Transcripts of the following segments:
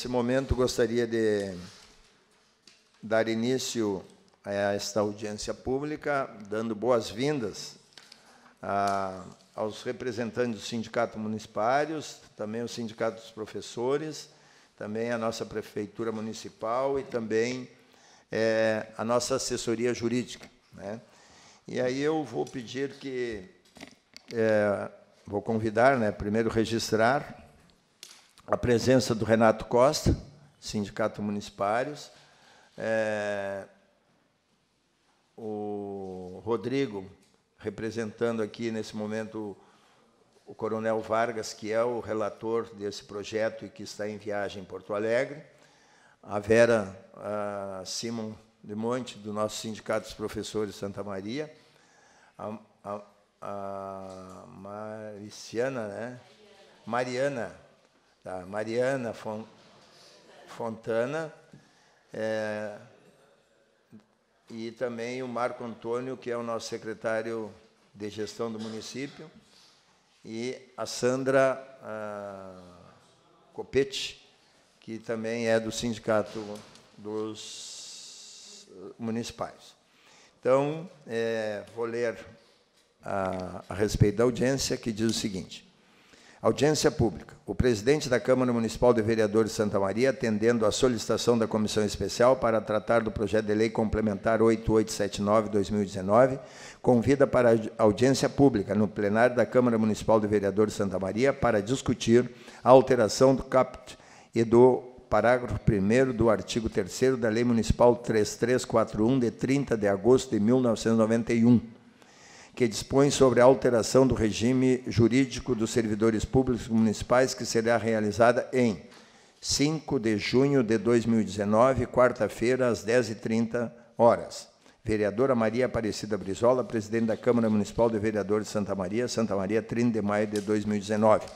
Nesse momento, gostaria de dar início eh, a esta audiência pública, dando boas-vindas ah, aos representantes do Sindicato Municipários, também o Sindicato dos Professores, também a nossa Prefeitura Municipal e também é, a nossa assessoria jurídica. Né? E aí eu vou pedir que, é, vou convidar, né, primeiro registrar a presença do Renato Costa, Sindicato Municipários, é, o Rodrigo, representando aqui nesse momento o Coronel Vargas, que é o relator desse projeto e que está em viagem em Porto Alegre, a Vera a Simon de Monte, do nosso Sindicato dos Professores Santa Maria, a, a, a Mariciana, né? Mariana da Mariana Fontana, é, e também o Marco Antônio, que é o nosso secretário de gestão do município, e a Sandra ah, Copete, que também é do Sindicato dos eh, Municipais. Então, é, vou ler a, a respeito da audiência, que diz o seguinte. Audiência pública. O presidente da Câmara Municipal de Vereadores de Santa Maria, atendendo à solicitação da Comissão Especial para tratar do projeto de lei complementar 8879-2019, convida para audiência pública no plenário da Câmara Municipal de Vereadores de Santa Maria para discutir a alteração do CAPT e do parágrafo 1 do artigo 3 da Lei Municipal 3341, de 30 de agosto de 1991 que dispõe sobre a alteração do regime jurídico dos servidores públicos municipais, que será realizada em 5 de junho de 2019, quarta-feira, às 10h30 horas. Vereadora Maria Aparecida Brizola, presidente da Câmara Municipal de Vereadores de Santa Maria, Santa Maria, 30 de maio de 2019.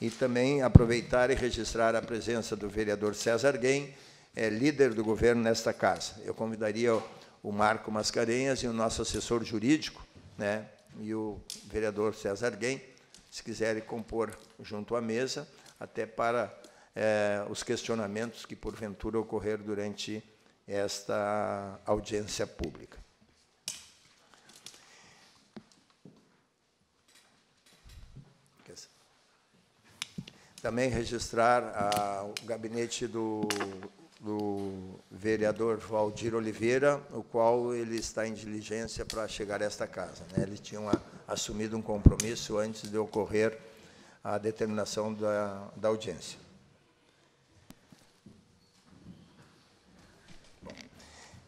E também aproveitar e registrar a presença do vereador César Guem, é, líder do governo nesta casa. Eu convidaria o Marco Mascarenhas e o nosso assessor jurídico, né, e o vereador César Guem, se quiserem compor junto à mesa, até para é, os questionamentos que, porventura, ocorrer durante esta audiência pública. Também registrar a, o gabinete do do vereador Valdir Oliveira, o qual ele está em diligência para chegar a esta casa. Né? Ele tinha uma, assumido um compromisso antes de ocorrer a determinação da, da audiência.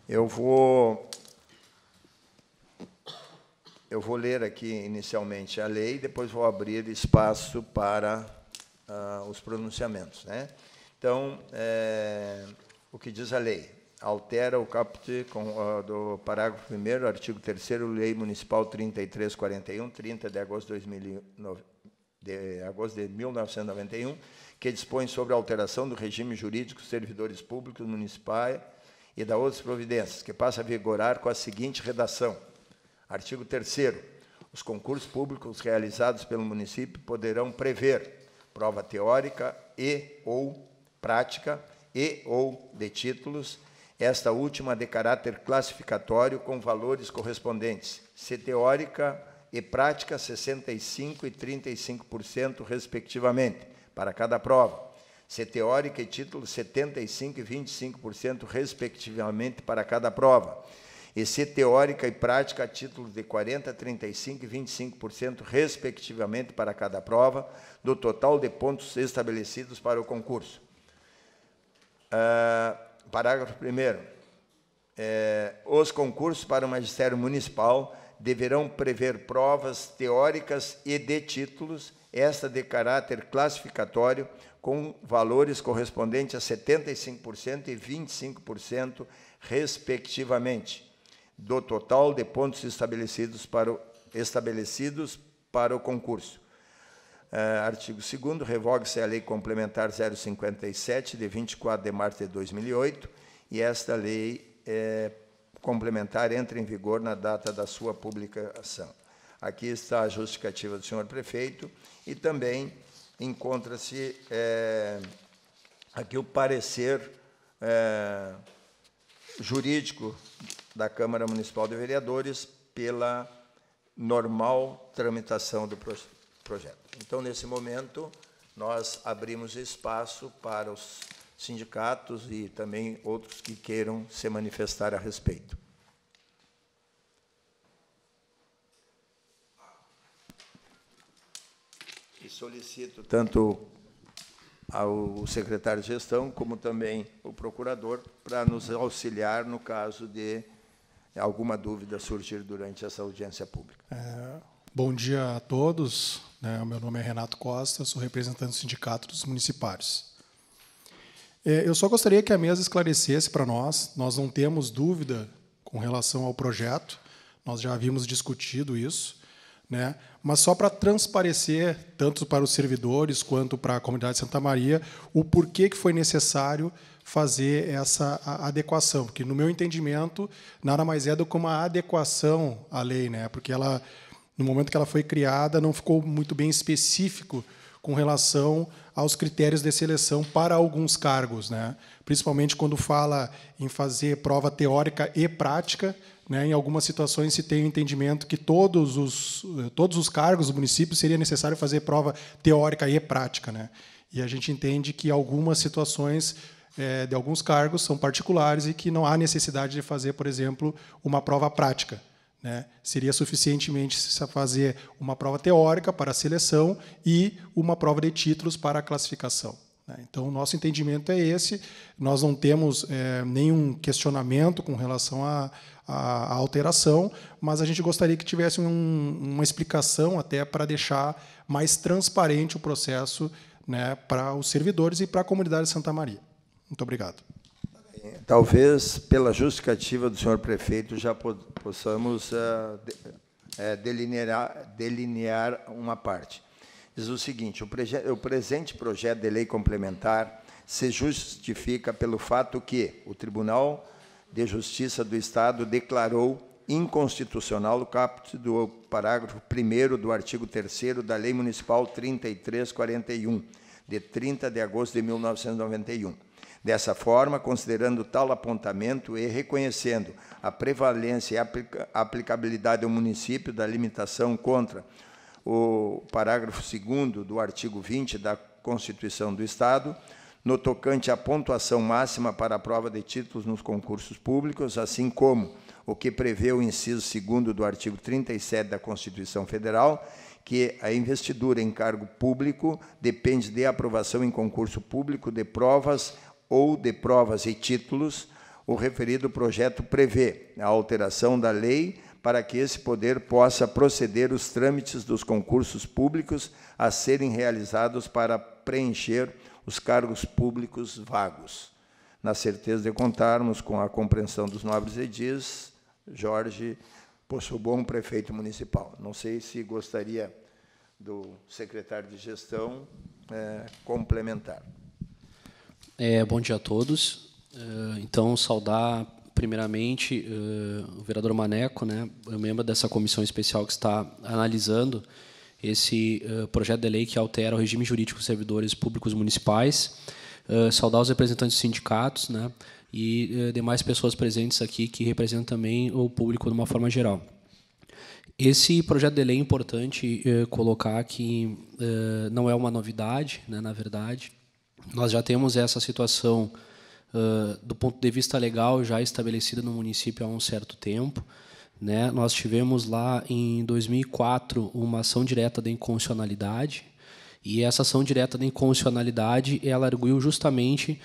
Eu vou, eu vou ler aqui inicialmente a lei, depois vou abrir espaço para ah, os pronunciamentos. Né? Então, é, o que diz a lei. Altera o caput do parágrafo 1 artigo 3 Lei Municipal 3341, 30 de agosto de, 2009, de agosto de 1991, que dispõe sobre a alteração do regime jurídico dos servidores públicos municipais e da outras providências, que passa a vigorar com a seguinte redação. Artigo 3 Os concursos públicos realizados pelo município poderão prever prova teórica e ou prática e ou de títulos, esta última de caráter classificatório com valores correspondentes, se teórica e prática 65% e 35%, respectivamente, para cada prova, se teórica e título 75% e 25%, respectivamente, para cada prova, e se teórica e prática títulos de 40%, 35% e 25%, respectivamente, para cada prova, do total de pontos estabelecidos para o concurso. Ah, parágrafo 1. É, os concursos para o magistério municipal deverão prever provas teóricas e de títulos, esta de caráter classificatório, com valores correspondentes a 75% e 25%, respectivamente, do total de pontos estabelecidos para o, estabelecidos para o concurso. Ah, artigo 2 revoga-se a Lei Complementar 057, de 24 de março de 2008, e esta lei é, complementar entra em vigor na data da sua publicação. Aqui está a justificativa do senhor prefeito e também encontra-se é, aqui o parecer é, jurídico da Câmara Municipal de Vereadores pela normal tramitação do processo projeto. Então, nesse momento, nós abrimos espaço para os sindicatos e também outros que queiram se manifestar a respeito. E solicito tanto ao secretário de gestão como também o procurador para nos auxiliar no caso de alguma dúvida surgir durante essa audiência pública. É. Bom dia a todos. Né? Meu nome é Renato Costa, sou representante do Sindicato dos Municipários. É, eu só gostaria que a mesa esclarecesse para nós, nós não temos dúvida com relação ao projeto, nós já havíamos discutido isso, né? mas só para transparecer, tanto para os servidores quanto para a comunidade de Santa Maria, o porquê que foi necessário fazer essa adequação, porque, no meu entendimento, nada mais é do que uma adequação à lei, né? porque ela no momento que ela foi criada, não ficou muito bem específico com relação aos critérios de seleção para alguns cargos, né? principalmente quando fala em fazer prova teórica e prática. Né? Em algumas situações se tem o entendimento que todos os, todos os cargos do município seria necessário fazer prova teórica e prática. Né? E a gente entende que algumas situações é, de alguns cargos são particulares e que não há necessidade de fazer, por exemplo, uma prova prática. Né? Seria suficientemente fazer uma prova teórica para a seleção e uma prova de títulos para a classificação. Né. Então, nosso entendimento é esse. Nós não temos é, nenhum questionamento com relação à, à, alteração, mas a gente gostaria que tivesse um, uma explicação até para deixar mais transparente o processo né, para os servidores e para a comunidade de Santa Maria. Muito obrigado talvez pela justificativa do senhor prefeito já possamos eh, eh, delinear, delinear uma parte. Diz o seguinte: o, o presente projeto de lei complementar se justifica pelo fato que o Tribunal de Justiça do Estado declarou inconstitucional o capítulo do parágrafo 1 do artigo 3 da Lei Municipal 3341, de 30 de agosto de 1991 Dessa forma, considerando tal apontamento e reconhecendo a prevalência e a aplicabilidade ao município da limitação contra o parágrafo 2 do artigo 20 da Constituição do Estado, no tocante à pontuação máxima para a prova de títulos nos concursos públicos, assim como o que prevê o inciso 2 do artigo 37 da Constituição Federal, que a investidura em cargo público depende de aprovação em concurso público de provas ou de provas e títulos, o referido projeto prevê a alteração da lei para que esse poder possa proceder os trâmites dos concursos públicos a serem realizados para preencher os cargos públicos vagos. Na certeza de contarmos com a compreensão dos nobres edis, Jorge bom prefeito municipal. Não sei se gostaria do secretário de gestão é, complementar. É, bom dia a todos. É, então, saudar primeiramente é, o vereador Maneco, né, é membro dessa comissão especial que está analisando esse projeto de lei que altera o regime jurídico dos servidores públicos municipais. Saudar os representantes dos sindicatos né, e demais pessoas presentes aqui que representam também o público de uma forma geral. Esse projeto de lei é importante colocar que não é uma novidade, né, na verdade, nós já temos essa situação uh, do ponto de vista legal já estabelecida no município há um certo tempo. Né? Nós tivemos lá em 2004 uma ação direta de inconstitucionalidade e essa ação direta de inconstitucionalidade ela arguiu justamente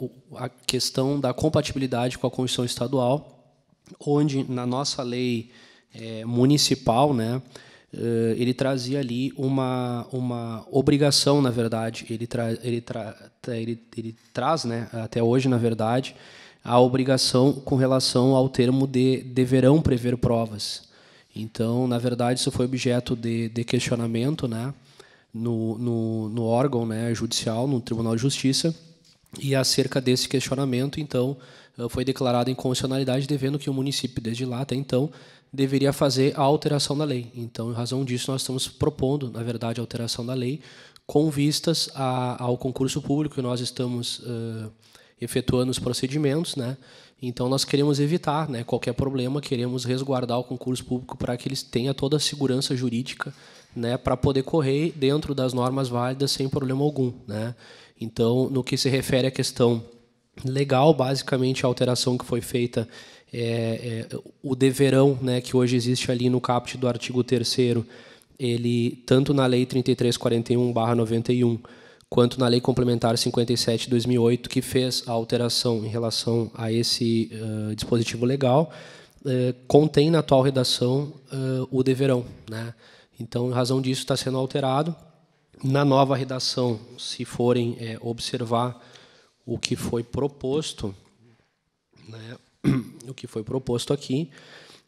uh, a questão da compatibilidade com a Constituição Estadual, onde na nossa lei eh, municipal, né, eh, ele trazia ali uma, uma obrigação, na verdade. Ele, tra, ele, tra, ele, ele traz, né, até hoje, na verdade, a obrigação com relação ao termo de deverão prever provas. Então, na verdade, isso foi objeto de, de questionamento né, no, no, no órgão né, judicial, no Tribunal de Justiça e acerca desse questionamento, então, eh, foi declarada inconstitucionalidade, devendo que o município, desde lá até então, deveria fazer a alteração da lei. Então, em razão disso, nós estamos propondo, na verdade, a alteração da lei, com vistas a, ao concurso público que nós estamos uh, efetuando os procedimentos, né? Então nós queremos evitar, né, qualquer problema, queremos resguardar o concurso público para que eles tenha toda a segurança jurídica, né, para poder correr dentro das normas válidas sem problema algum, né? Então, no que se refere à questão legal, basicamente a alteração que foi feita é, é o deverão, né, que hoje existe ali no caput do artigo 3 ele tanto na lei 3341/91 quanto na Lei Complementar 57 de 2008, que fez a alteração em relação a esse uh, dispositivo legal, uh, contém na atual redação uh, o deverão. Né? Então, em razão disso, está sendo alterado. Na nova redação, se forem é, observar o que foi proposto, né? o que foi proposto aqui,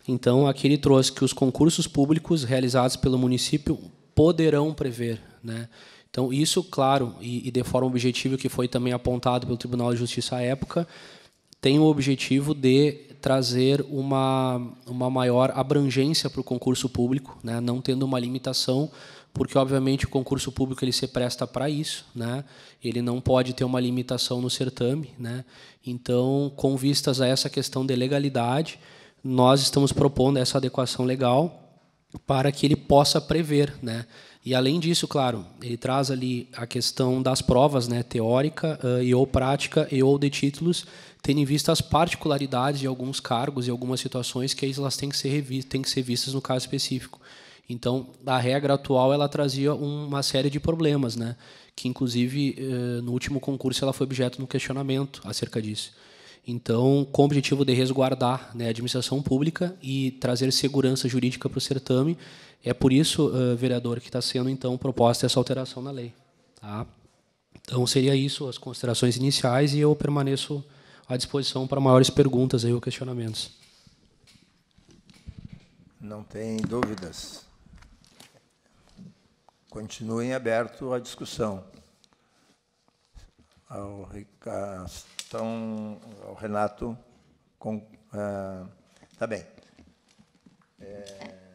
então aqui ele trouxe que os concursos públicos realizados pelo município poderão prever, né? Então, isso, claro, e, e de forma objetiva, que foi também apontado pelo Tribunal de Justiça à época, tem o objetivo de trazer uma, uma maior abrangência para o concurso público, né? não tendo uma limitação, porque, obviamente, o concurso público ele se presta para isso, né? ele não pode ter uma limitação no certame. Né? Então, com vistas a essa questão de legalidade, nós estamos propondo essa adequação legal para que ele possa prever né? E além disso, claro, ele traz ali a questão das provas, né, teórica uh, e ou prática e ou de títulos, tendo em vista as particularidades de alguns cargos e algumas situações que elas têm que ser revistas, têm que ser vistas no caso específico. Então, a regra atual ela trazia uma série de problemas, né, que inclusive uh, no último concurso ela foi objeto de um questionamento acerca disso. Então, com o objetivo de resguardar né, a administração pública e trazer segurança jurídica para o certame, é por isso, uh, vereador, que está sendo então proposta essa alteração na lei. Tá? Então, seria isso as considerações iniciais e eu permaneço à disposição para maiores perguntas aí, ou questionamentos. Não tem dúvidas. Continuem em aberto a discussão. Ao Ricardo. Então, o Renato. Com, ah, tá bem. É,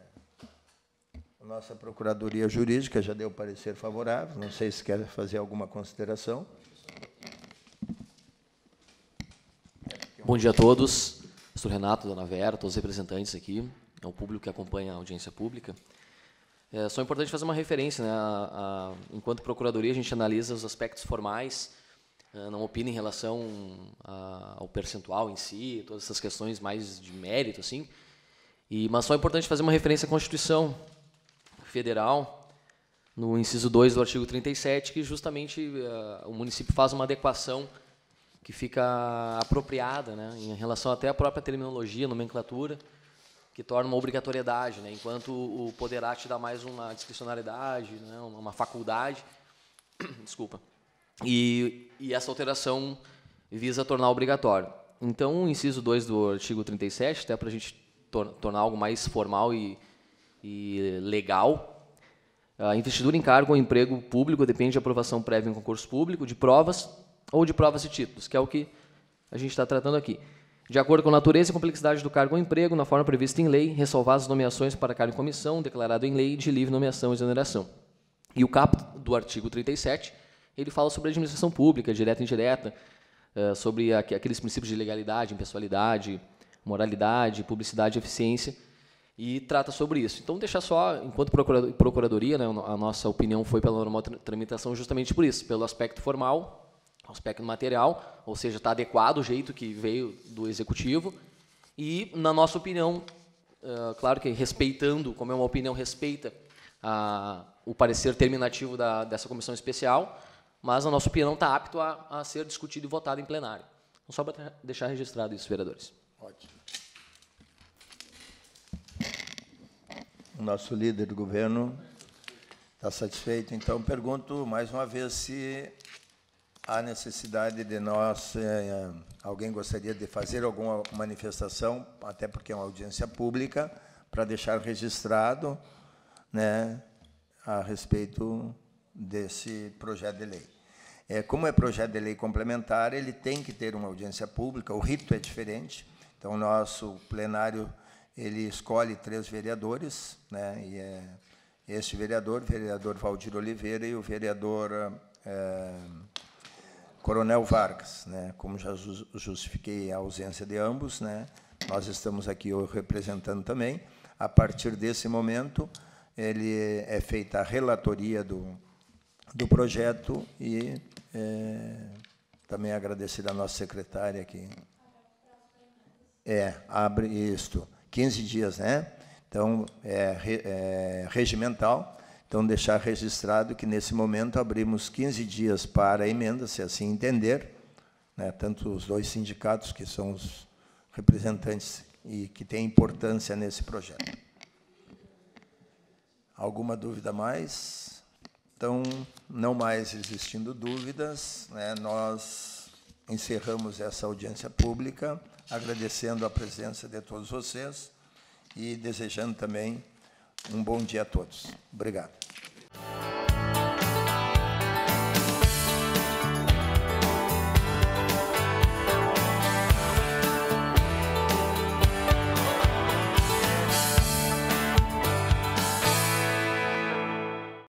a nossa Procuradoria Jurídica já deu parecer favorável. Não sei se quer fazer alguma consideração. Bom dia a todos. Sou Renato, Dona Vera, todos os representantes aqui, é o público que acompanha a audiência pública. É só é importante fazer uma referência, né? A, a, enquanto procuradoria, a gente analisa os aspectos formais ah, não opino em relação ah, ao percentual em si, todas essas questões mais de mérito, assim. E, mas só é importante fazer uma referência à Constituição Federal, no inciso 2 do artigo 37, que justamente uh, o município faz uma adequação que fica apropriada, né, em relação até à própria terminologia, nomenclatura, que torna uma obrigatoriedade, né, enquanto o poderá te dá mais uma discricionalidade, né, uma faculdade, desculpa, e, e essa alteração visa tornar obrigatório. Então, o inciso 2 do artigo 37, até para a gente tor tornar algo mais formal e, e legal, a investidura em cargo ou emprego público depende de aprovação prévia em concurso público, de provas ou de provas e títulos, que é o que a gente está tratando aqui. De acordo com a natureza e complexidade do cargo ou emprego, na forma prevista em lei, ressalvar as nomeações para cargo em comissão, declarado em lei, de livre nomeação e exoneração. E o caput do artigo 37 ele fala sobre a administração pública, direta e indireta, eh, sobre aqueles princípios de legalidade, impessoalidade, moralidade, publicidade e eficiência, e trata sobre isso. Então, deixar só, enquanto procuradoria, né, a nossa opinião foi pela normal tramitação justamente por isso, pelo aspecto formal, aspecto material, ou seja, está adequado o jeito que veio do executivo, e, na nossa opinião, eh, claro que respeitando, como é uma opinião, respeita a, o parecer terminativo da, dessa comissão especial, mas, a nossa opinião, está apto a, a, ser discutido e votado em plenário. Então, só para deixar registrado isso, vereadores. Ótimo. Nosso líder do governo está satisfeito. Então, pergunto mais uma vez se há necessidade de nós, eh, alguém gostaria de fazer alguma manifestação, até porque é uma audiência pública, para deixar registrado né, a respeito desse projeto de lei. É, como é projeto de lei complementar, ele tem que ter uma audiência pública, o rito é diferente. Então, o nosso plenário ele escolhe três vereadores, né, e é este vereador, o vereador Valdir Oliveira e o vereador é, Coronel Vargas. Né, como já justifiquei a ausência de ambos, né, nós estamos aqui representando também. A partir desse momento, ele é feita a relatoria do, do projeto e é, também agradecer à nossa secretária aqui. É, abre isto, 15 dias, né? Então, é, é regimental. Então, deixar registrado que, nesse momento, abrimos 15 dias para emenda, se assim entender, né? tanto os dois sindicatos, que são os representantes e que têm importância nesse projeto. Alguma dúvida mais? Então, não mais existindo dúvidas, né, nós encerramos essa audiência pública, agradecendo a presença de todos vocês e desejando também um bom dia a todos. Obrigado.